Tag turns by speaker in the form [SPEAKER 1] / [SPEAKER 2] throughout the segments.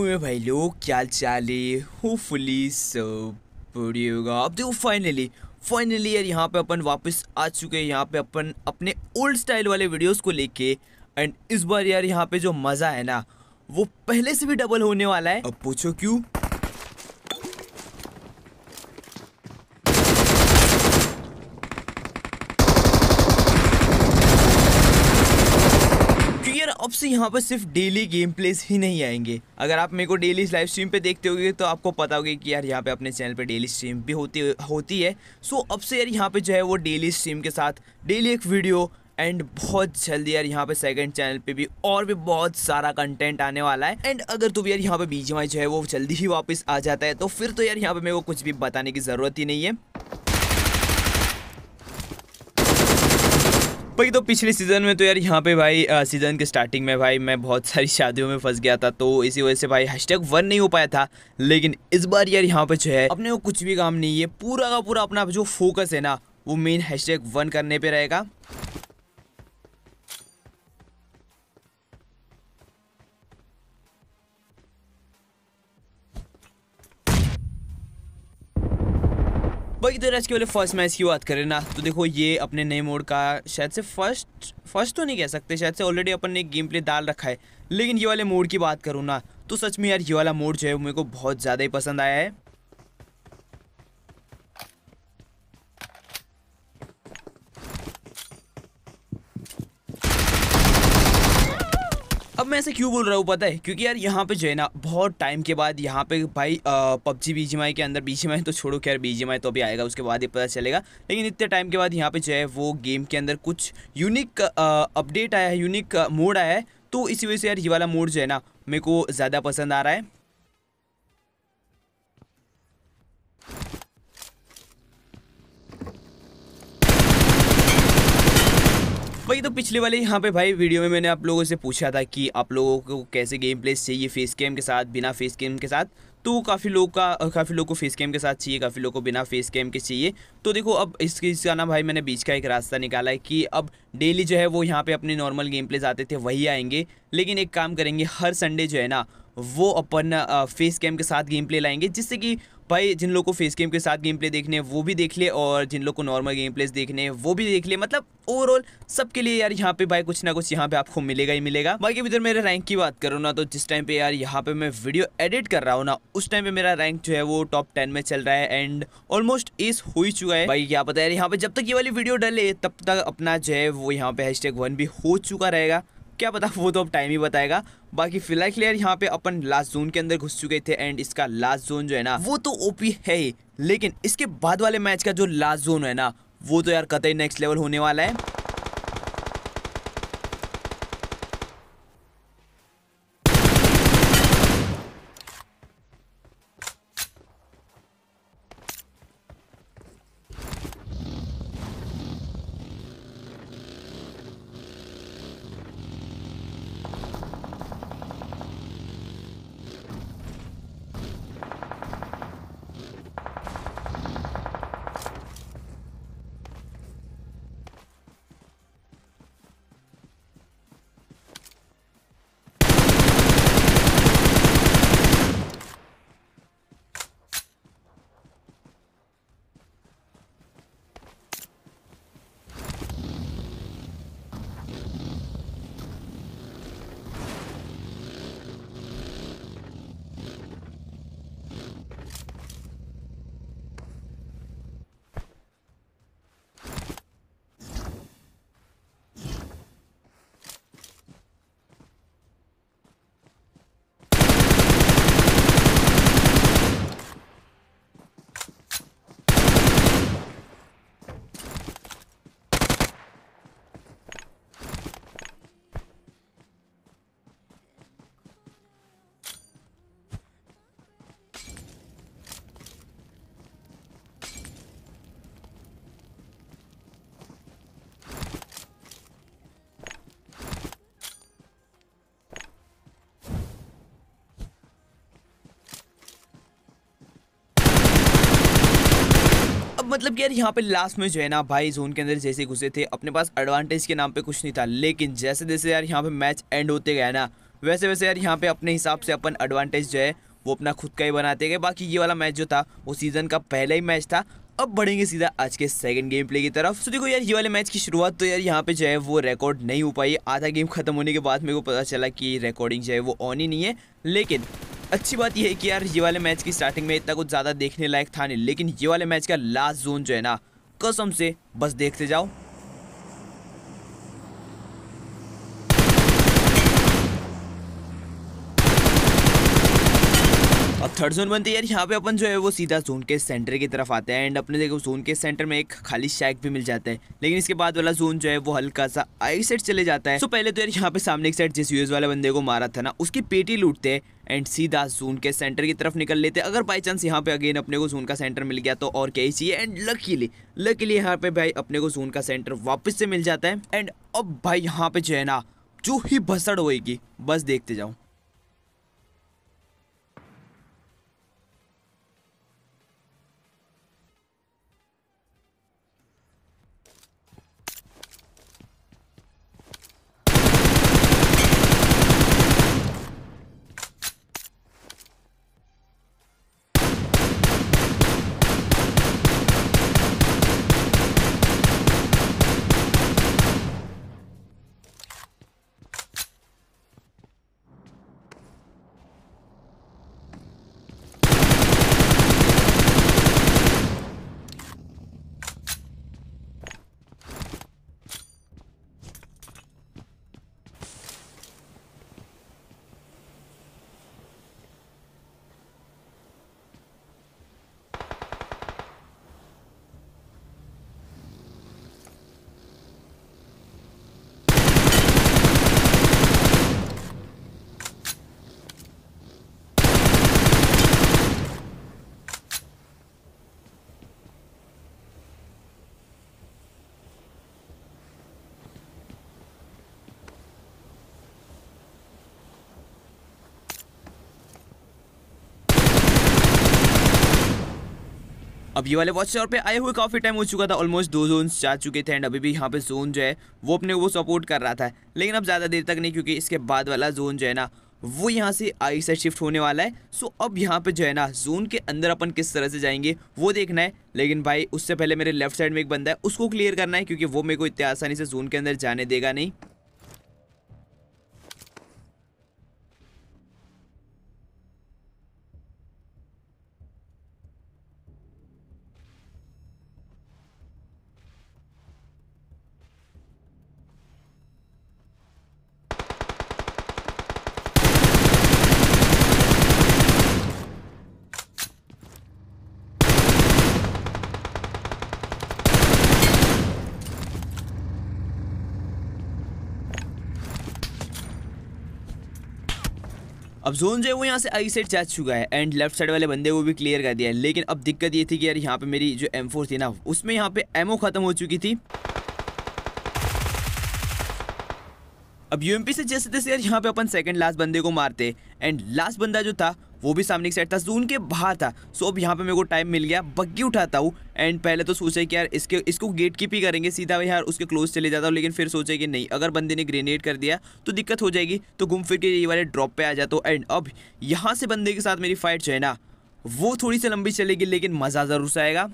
[SPEAKER 1] हुए भाई लोग क्या चाले होपफुली सब होगा अब देखो फाइनली फाइनली यार यहाँ पे अपन वापस आ चुके हैं यहाँ पे अपन अपने ओल्ड स्टाइल वाले वीडियोस को लेके एंड इस बार यार यहाँ पे जो मज़ा है ना वो पहले से भी डबल होने वाला है अब पूछो क्यों से यहाँ पर सिर्फ डेली गेम प्लेस ही नहीं आएंगे अगर आप मेरे को डेली लाइव स्ट्रीम पे देखते हो तो आपको पता होगा कि यार यहाँ पे अपने चैनल पे डेली स्ट्रीम भी होती होती है सो अब से यार यहाँ पे जो है वो डेली स्ट्रीम के साथ डेली एक वीडियो एंड बहुत जल्दी यार यहाँ पे सेकंड चैनल पे भी और भी बहुत सारा कंटेंट आने वाला है एंड अगर तुम तो यार यहाँ पे बीजीएमआई जो है वो जल्दी ही वापस आ जाता है तो फिर तो यार यहाँ पे मेरे को कुछ भी बताने की ज़रूरत ही नहीं है बाकी तो पिछले सीज़न में तो यार यहाँ पे भाई सीज़न के स्टार्टिंग में भाई मैं बहुत सारी शादियों में फंस गया था तो इसी वजह से भाई हैशटैग वन नहीं हो पाया था लेकिन इस बार यार यहाँ पे जो है अपने को कुछ भी काम नहीं है पूरा का पूरा अपना जो फोकस है ना वो मेन हैशटैग वन करने पे रहेगा इधर आज के वाले फर्स्ट मैच की बात करें ना तो देखो ये अपने नए मोड का शायद से फर्स्ट फर्स्ट तो नहीं कह सकते शायद से ऑलरेडी अपन ने गेम प्ले डाल रखा है लेकिन ये वाले मोड की बात करूँ ना तो सच में यार ये वाला मोड जो है मेरे को बहुत ज़्यादा ही पसंद आया है ऐसे क्यों बोल रहा हूँ पता है क्योंकि यार यहाँ पे जो है ना बहुत टाइम के बाद यहाँ पे भाई पबजी बी के अंदर बी तो छोड़ो खैर बी तो अभी आएगा उसके बाद ही पता चलेगा लेकिन इतने टाइम के बाद यहाँ पे जो है वो गेम के अंदर कुछ यूनिक अपडेट आया है यूनिक मोड आया है तो इसी वजह से यार ये वाला मोड जो है ना मेरे को ज़्यादा पसंद आ रहा है भाई तो पिछले वाले यहाँ पे भाई वीडियो में मैंने आप लोगों से पूछा था कि आप लोगों को कैसे गेम प्ले चाहिए फेस कैम के साथ बिना फेस कैम के साथ तो काफ़ी लोग का काफ़ी लोग को फेस कैम के साथ चाहिए काफ़ी लोग को बिना फेस कैम के चाहिए तो देखो अब इस इसका ना भाई मैंने बीच का एक रास्ता निकाला है कि अब डेली जो है वो यहाँ पे अपने नॉर्मल गेम प्लेज आते थे वही आएंगे लेकिन एक काम करेंगे हर संडे जो है ना वो अपन फेस कैम के साथ गेम प्ले लाएंगे जिससे कि भाई जिन लोग को फेस गेम के साथ गेम प्ले देखने वो भी देख ले और जिन लोग को नॉर्मल गेम प्लेस देखने वो भी देख ले मतलब ओवरऑल सबके लिए यार यहाँ पे भाई कुछ ना कुछ यहाँ पे आपको मिलेगा ही मिलेगा बाकी इधर मेरे रैंक की बात करो ना तो जिस टाइम पे यार यहाँ पे मैं वीडियो एडिट कर रहा हूँ ना उस टाइम पे मेरा रैंक जो है वो टॉप टेन में चल रहा है एंड ऑलमोस्ट इस हो ही चुका है भाई क्या पता यहाँ पे जब तक ये वाली वीडियो डले तब तक अपना जो है वो यहाँ पे हैश वन भी हो चुका रहेगा क्या पता वो तो अब टाइम ही बताएगा बाकी फिलहाल क्लियर यहाँ पे अपन लास्ट जोन के अंदर घुस चुके थे एंड इसका लास्ट जोन जो है ना वो तो ओपी है ही लेकिन इसके बाद वाले मैच का जो लास्ट जोन है ना वो तो यार कतई नेक्स्ट लेवल होने वाला है मतलब कि यार यहाँ पे लास्ट में जो है ना भाई जोन के अंदर जैसे घुसे थे अपने पास एडवांटेज के नाम पे कुछ नहीं था लेकिन जैसे जैसे यार यहाँ पे मैच एंड होते गए ना वैसे वैसे यार यहाँ पे अपने हिसाब से अपन एडवांटेज जो है वो अपना खुद का ही बनाते गए बाकी ये वाला मैच जो था वो सीज़न का पहला ही मैच था अब बढ़ेंगे सीधा आज के सेकंड गेम प्ले की तरफ तो देखो यार ये वाले मैच की शुरुआत तो यार यहाँ पे जो है वो रिकॉर्ड नहीं हो पाई आधा गेम खत्म होने के बाद मेरे को पता चला कि रिकॉर्डिंग जो है वो ऑन ही नहीं है लेकिन अच्छी बात यह है कि यार ये वाले मैच की स्टार्टिंग में इतना कुछ ज़्यादा देखने लायक था नहीं लेकिन ये वाले मैच का लास्ट जोन जो है ना कसम से बस देखते जाओ अब थर्ड जोन बनते यार यहाँ पे अपन जो है वो सीधा जोन के सेंटर की तरफ आते हैं एंड अपने देखो जोन के सेंटर में एक खाली शैक भी मिल जाता है लेकिन इसके बाद वाला जोन जो है वो हल्का सा आई साइड चले जाता है तो पहले तो यार यहाँ पे सामने एक साइड जिस यूएस वाले बंदे को मारा था ना उसकी पेटी लूटते हैं एंड सीधा जून के सेंटर की तरफ निकल लेते अगर बाई चांस यहाँ पे अगेन अपने को जून का सेंटर मिल गया तो और क्या ही चाहिए एंड लकीली लकीली यहाँ पे भाई अपने को जून का सेंटर वापस से मिल जाता है एंड अब भाई यहाँ पे जो है ना जो ही भसड़ होगी बस देखते जाओ अब ये वाले वॉच पे आए हुए काफ़ी टाइम हो चुका था ऑलमोस्ट दो जोन जा चुके थे एंड अभी भी यहाँ पे जोन जो है वो अपने वो सपोर्ट कर रहा था लेकिन अब ज़्यादा देर तक नहीं क्योंकि इसके बाद वाला जोन जो है ना वो यहाँ से आई साइड शिफ्ट होने वाला है सो अब यहाँ पे जो है ना जोन के अंदर अपन किस तरह से जाएंगे वो देखना है लेकिन भाई उससे पहले मेरे लेफ्ट साइड में एक बंदा है उसको क्लियर करना है क्योंकि वो मेरे को इतने आसानी से जोन के अंदर जाने देगा नहीं अब जोन जो है वो यहाँ से आई साइड जा चुका है एंड लेफ्ट साइड वाले बंदे को भी क्लियर कर दिया है लेकिन अब दिक्कत ये थी कि यार यहाँ पे मेरी जो एम फोर थी ना उसमें यहाँ पे एमओ खत्म हो चुकी थी अब यूएमपी से जैसे तैसे यार यहाँ पे अपन सेकंड लास्ट बंदे को मारते एंड लास्ट बंदा जो था वो भी सामने की साइड था जून के बाहर था सो अब यहाँ पे मेरे को टाइम मिल गया बग्गी उठाता हूँ एंड पहले तो सोचे कि यार इसके इसको गेट कीप ही करेंगे सीधा भाई यार उसके क्लोज चले जाता हूँ लेकिन फिर सोचे कि नहीं अगर बंदे ने ग्रेनेड कर दिया तो दिक्कत हो जाएगी तो घूम फिर के ये वाले ड्रॉप पर आ जाता हूँ एंड अब यहाँ से बंदे के साथ मेरी फाइट जो है ना वो थोड़ी सी लंबी चलेगी लेकिन मज़ा ज़रूर से आएगा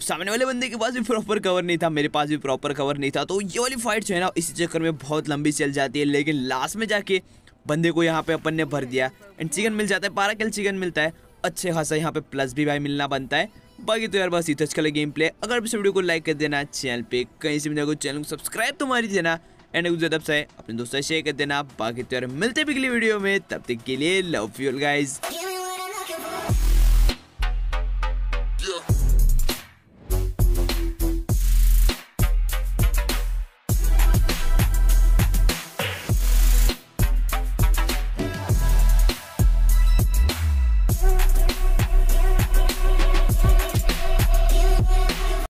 [SPEAKER 1] अब सामने वाले बंदे के पास भी प्रॉपर कवर नहीं था मेरे पास भी प्रॉपर कवर नहीं था तो ये वाली फाइट जो है ना इसी चक्कर में बहुत लंबी चल जाती है लेकिन लास्ट में जाके बंदे को यहाँ पे अपन ने भर दिया एंड चिकन मिल जाता है बारह किल चिकन मिलता है अच्छे खासा यहाँ पे प्लस भी भाई मिलना बनता है बाकी तो यार बस इतना अच्छा गेम प्ले अगर इस वीडियो को लाइक कर देना चैनल पे कहीं से मिलेगा चैनल को सब्सक्राइब तो मारी देना एंड से अपने दोस्तों से शेयर कर देना बाकी तो यार मिलते अगली वीडियो में तब तक के लिए लव यूल गाइज़